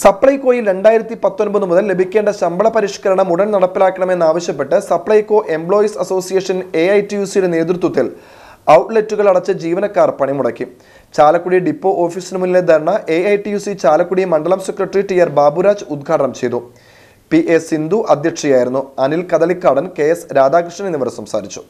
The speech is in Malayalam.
സപ്ലൈകോയിൽ രണ്ടായിരത്തി പത്തൊൻപത് മുതൽ ലഭിക്കേണ്ട ശമ്പള പരിഷ്കരണം ഉടൻ നടപ്പിലാക്കണമെന്നാവശ്യപ്പെട്ട് Supplyco employees association A I T U സിയുടെ നേതൃത്വത്തിൽ ഔട്ട്ലെറ്റുകൾ അടച്ച ജീവനക്കാർ പണിമുടക്കി ചാലക്കുടി ഡിപ്പോ ഓഫീസിന് മുന്നിലെ ധർണ A I T U C Chalakudy മണ്ഡലം സെക്രട്ടറി ടി ആർ ബാബുരാജ് ഉദ്ഘാടനം ചെയ്തു പി എ സിന്ധു അധ്യക്ഷയായിരുന്നു അനിൽ കദളിക്കാടൻ കെ എസ് രാധാകൃഷ്ണൻ എന്നിവർ സംസാരിച്ചു